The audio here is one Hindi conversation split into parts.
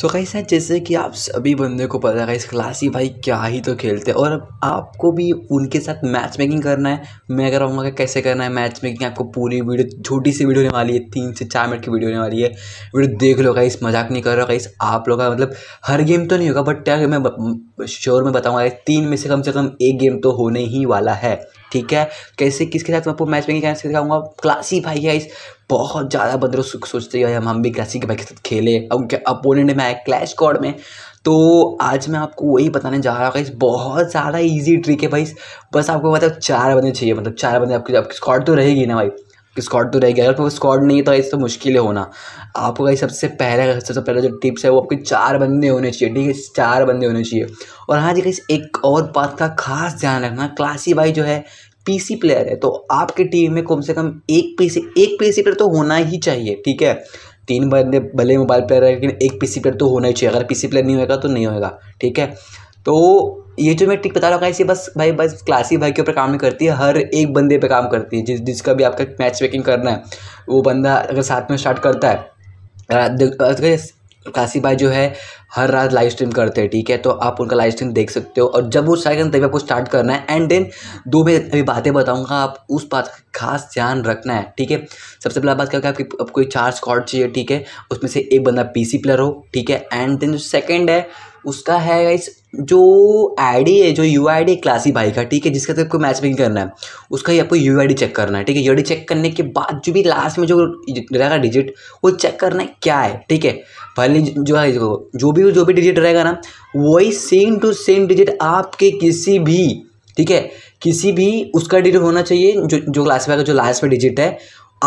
सो so गाइस जैसे कि आप सभी बंदे को पता है इस क्लासी भाई क्या ही तो खेलते हैं और अब आपको भी उनके साथ मैच मेकिंग करना है मैं कहूँगा कि कैसे करना है मैच मेकिंग आपको पूरी वीडियो छोटी सी वीडियो होने वाली है तीन से चार मिनट की वीडियो होने वाली है वीडियो देख लो इस मजाक नहीं कर रहा कहीं आप लोग का मतलब हर गेम तो नहीं होगा बट क्या मैं श्योर में बताऊँगा तीन में से कम से कम एक गेम तो होने ही वाला है ठीक है कैसे किसके साथ मैं आपको मैच मेकिंग कैसे सिखाऊंगा क्लासी भाई है इस बहुत ज़्यादा बंदर सोचते हैं हम हम भी कैसी के भाई के साथ खेले उनके अपोनेंट में आए क्लैश कॉर्ड में तो आज मैं आपको वही बताने जा रहा हूँ बहुत ज़्यादा इजी ट्रिक है भाई बस आपको मतलब चार बंदे चाहिए मतलब चार बंदे आपके आपकी स्कॉट तो रहेगी ना भाई स्कॉड स्कॉट तो रहेगा अगर तो स्कॉट नहीं तो ऐसे तो मुश्किल है होना आपको भाई सबसे पहले सबसे पहला जो टिप्स है वो आपके चार बंदे होने चाहिए ठीक है चार बंदे होने चाहिए और हाँ जी कहीं एक और बात का खास ध्यान रखना क्लासी भाई जो है पीसी प्लेयर है तो आपकी टीम में कम से कम एक पीसी एक पीसी प्लेयर तो होना ही चाहिए ठीक है तीन बंदे भले मोबाइल प्लेयर है लेकिन एक पीसी प्लेयर तो होना ही चाहिए अगर पीसी प्लेयर नहीं होगा तो नहीं होगा ठीक है तो ये जो मैं टिक बता रहा हूँ ऐसे बस भाई बस क्लासी भाई के ऊपर काम नहीं करती है हर एक बंदे पे काम करती है जिस जिसका भी आपका मैच मेकिंग करना है वो बंदा अगर साथ में स्टार्ट करता है काशी भाई जो है हर रात लाइव स्ट्रीम करते हैं ठीक है तो आप उनका लाइव स्ट्रीम देख सकते हो और जब वो स्टार्ट करें तभी आपको स्टार्ट करना है एंड देन दो मैं अभी बातें बताऊंगा आप उस बात का खास ध्यान रखना है ठीक है सबसे पहला बात क्या होगा आपकी आपको चार स्कॉट चाहिए ठीक है उसमें से एक बंदा पी प्लेयर हो ठीक है एंड देन जो सेकेंड है उसका है इस जो आईडी है जो यू आई डी क्लासी भाई का ठीक है जिसका तो आपको मैच मेकिंग करना है उसका ही आपको यू आई डी चेक करना है ठीक है यू आई डी चेक करने के बाद जो भी लास्ट में जो रहेगा डिजिट वो चेक करना है क्या है ठीक है फाइनली जो है जो भी जो भी डिजिट रहेगा ना वही सेम टू सेम डिजिट आपके किसी भी ठीक है किसी भी उसका डिजिट होना चाहिए जो जो क्लासीफाई का जो लास्ट में डिजिट है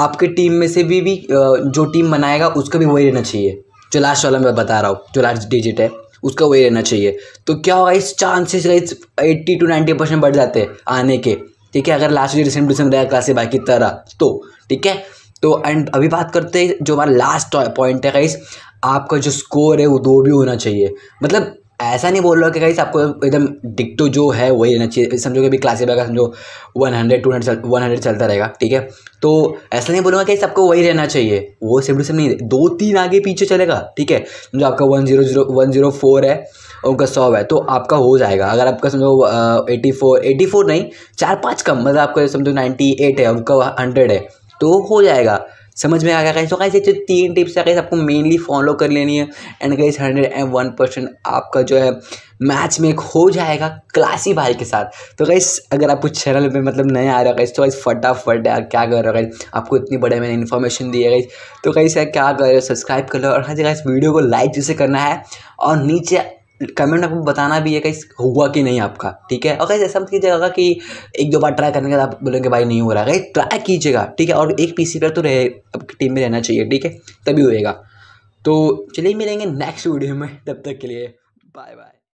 आपके टीम में से भी भी जो टीम बनाएगा उसका भी वही रहना चाहिए जो लास्ट वाला मैं बता रहा हूँ जो लास्ट डिजिट है उसका वही रहना चाहिए तो क्या होगा इस चांसेस इस एट्टी टू नाइन्टी परसेंट बढ़ जाते हैं आने के ठीक है अगर last digit same to same रहेगा क्लासेस बाकी तरह तो ठीक है तो एंड अभी बात करते हैं जो हमारा लास्ट पॉइंट है गाइस आपका जो स्कोर है वो दो भी होना चाहिए मतलब ऐसा नहीं बोल रहा कि कहीं आपको एकदम डिक्टो जो है वही रहना चाहिए समझो कि अभी क्लासे का समझो one hundred two hundred one hundred चलता रहेगा ठीक है तो ऐसा नहीं बोलूँगा कहीं आपको वही रहना चाहिए वो टू सिम नहीं दो तीन आगे पीछे चलेगा ठीक है समझो आपका one zero zero one zero four है और उनका सौ है तो आपका हो जाएगा अगर आपका समझो एटी फोर एटी फोर नहीं चार पाँच कम मतलब आपका समझो नाइन्टी एट है उनका हंड्रेड है तो हो जाएगा समझ में आ गया तो कैसे जो तीन टिप्स है कैसे आपको मेनली फॉलो कर लेनी है एंड कैसे हंड्रेड एंड वन परसेंट आपका जो है मैच मेक हो जाएगा क्लासी भाई के साथ तो कैस अगर आप चैनल पे मतलब नए आ रहा है तो कैसे फटाफट यार क्या कर रहा है आपको इतनी बड़े मैंने इन्फॉर्मेशन दी है तो कैसे क्या कर रहे हो सब्सक्राइब कर लो और हाँ जी इस वीडियो को लाइक जैसे करना है और नीचे कमेंट आपको बताना भी है कहीं हुआ कि नहीं आपका ठीक है और कहीं ऐसा मत कीजिएगा कि एक दो बार ट्राई करने के बाद आप बोलेंगे भाई नहीं हो रहा है कहीं ट्राई कीजिएगा ठीक है और एक सी पर तो रहे आपकी टीम में रहना चाहिए ठीक है तभी होएगा तो चलिए मिलेंगे नेक्स्ट वीडियो में तब तक के लिए बाय बाय